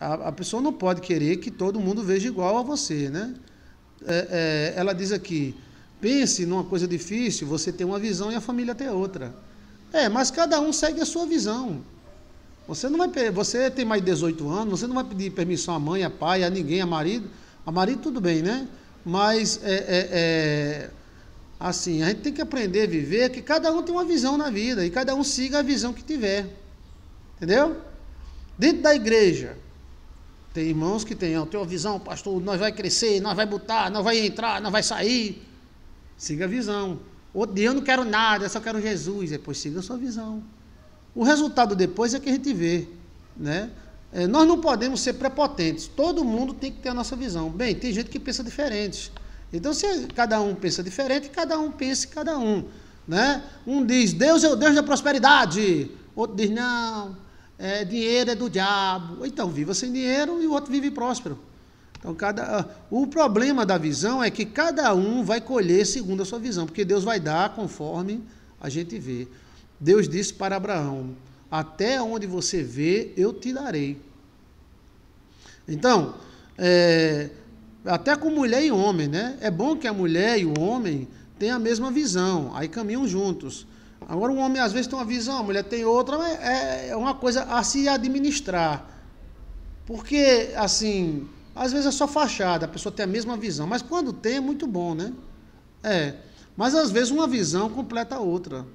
A, a, pessoa não pode querer que todo mundo veja igual a você, né? É, é, ela diz aqui, pense numa coisa difícil, você tem uma visão e a família tem outra. É, mas cada um segue a sua visão. Você não vai, você tem mais de 18 anos, você não vai pedir permissão à mãe, à pai, a ninguém, a marido. A marido tudo bem, né? Mas é, é, é, assim, a gente tem que aprender a viver que cada um tem uma visão na vida e cada um siga a visão que tiver. Entendeu? Dentro da igreja, tem irmãos que têm, eu tenho uma visão, pastor, nós vai crescer, nós vai botar, nós vai entrar, nós vai sair. Siga a visão. Outro eu não quero nada, eu só quero Jesus. Depois siga a sua visão. O resultado depois é que a gente vê, né? É, nós não podemos ser prepotentes. Todo mundo tem que ter a nossa visão. Bem, tem gente que pensa diferente. Então, se cada um pensa diferente, cada um pensa cada um. Né? Um diz, Deus é o Deus da prosperidade. Outro diz, não, é, dinheiro é do diabo. Então, viva sem dinheiro e o outro vive próspero. Então, cada, ah, o problema da visão é que cada um vai colher segundo a sua visão, porque Deus vai dar conforme a gente vê. Deus disse para Abraão: Até onde você vê, eu te darei. Então, é, até com mulher e homem, né? É bom que a mulher e o homem tenham a mesma visão, aí caminham juntos. Agora, o homem às vezes tem uma visão, a mulher tem outra, mas é, é uma coisa a se administrar. Porque, assim, às vezes é só fachada, a pessoa tem a mesma visão, mas quando tem é muito bom, né? É. Mas às vezes uma visão completa a outra.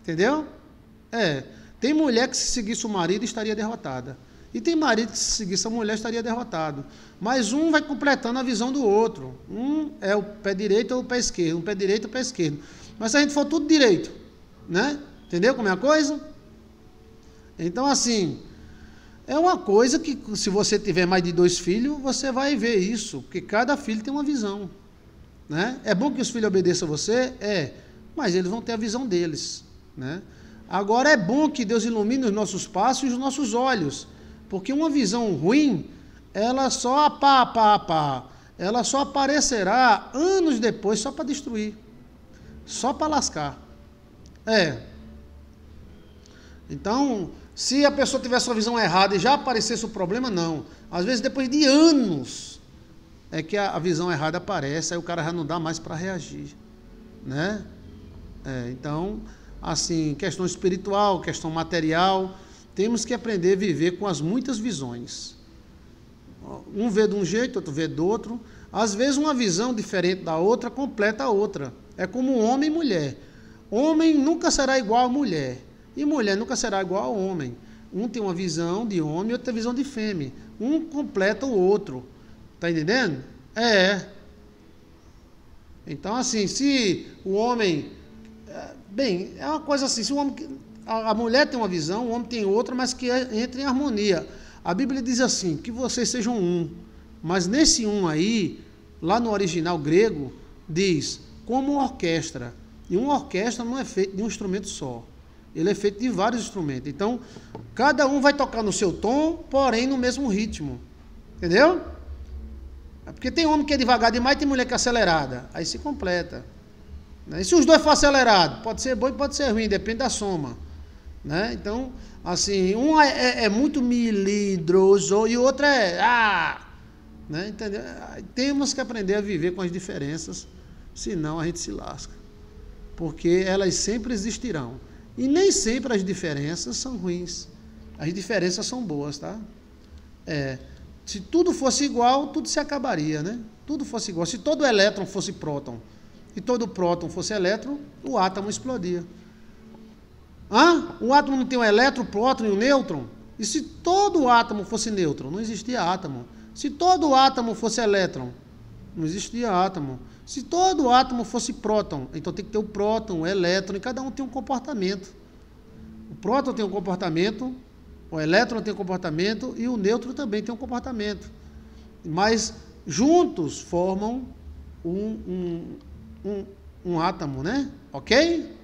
Entendeu? É. Tem mulher que se seguisse o marido estaria derrotada. E tem marido que se seguisse a mulher estaria derrotado. Mas um vai completando a visão do outro. Um é o pé direito ou o pé esquerdo, um pé direito ou o pé esquerdo. Mas se a gente for tudo direito, né? Entendeu como é a coisa? Então, assim, é uma coisa que, se você tiver mais de dois filhos, você vai ver isso, porque cada filho tem uma visão. Né? É bom que os filhos obedeçam a você? É, mas eles vão ter a visão deles. Né? Agora, é bom que Deus ilumine os nossos passos e os nossos olhos, porque uma visão ruim, ela só pá, pá, pá, ela só aparecerá anos depois só para destruir, só para lascar. É. Então, se a pessoa tiver sua visão errada e já aparecesse o problema, não. Às vezes, depois de anos, é que a, a visão errada aparece, aí o cara já não dá mais para reagir. Né? É, então, assim, questão espiritual, questão material, temos que aprender a viver com as muitas visões. Um vê de um jeito, outro vê do outro. Às vezes, uma visão diferente da outra completa a outra. É como homem e mulher. Homem nunca será igual a mulher, e mulher nunca será igual a homem. Um tem uma visão de homem, outro tem visão de fêmea. Um completa o outro. Tá entendendo? É. Então, assim, se o homem. É, bem, é uma coisa assim, se o homem. A mulher tem uma visão, o homem tem outra, mas que é, entra em harmonia. A Bíblia diz assim: que vocês sejam um. Mas nesse um aí, lá no original grego, diz como orquestra. E uma orquestra não é feita de um instrumento só. Ele é feito de vários instrumentos. Então, cada um vai tocar no seu tom, porém no mesmo ritmo. Entendeu? É porque tem homem que é devagar demais, tem mulher que é acelerada. Aí se completa. Né? E se os dois for acelerado, pode ser bom e pode ser ruim, depende da soma. Né? Então, assim, um é, é, é muito melindroso e o outro é. Ah! Né? Entendeu? Temos que aprender a viver com as diferenças, senão a gente se lasca porque elas sempre existirão. E nem sempre as diferenças são ruins. As diferenças são boas, tá? É, se tudo fosse igual, tudo se acabaria, né? Tudo fosse igual. Se todo elétron fosse próton e todo próton fosse elétron, o átomo explodia. Hã? O átomo não tem um elétron, próton e um nêutron? E se todo átomo fosse nêutron? Não existia átomo. Se todo átomo fosse elétron, não existia átomo. Se todo átomo fosse próton, então tem que ter o próton, o elétron, e cada um tem um comportamento. O próton tem um comportamento, o elétron tem um comportamento e o nêutron também tem um comportamento. Mas juntos formam um, um, um, um átomo, né? Ok?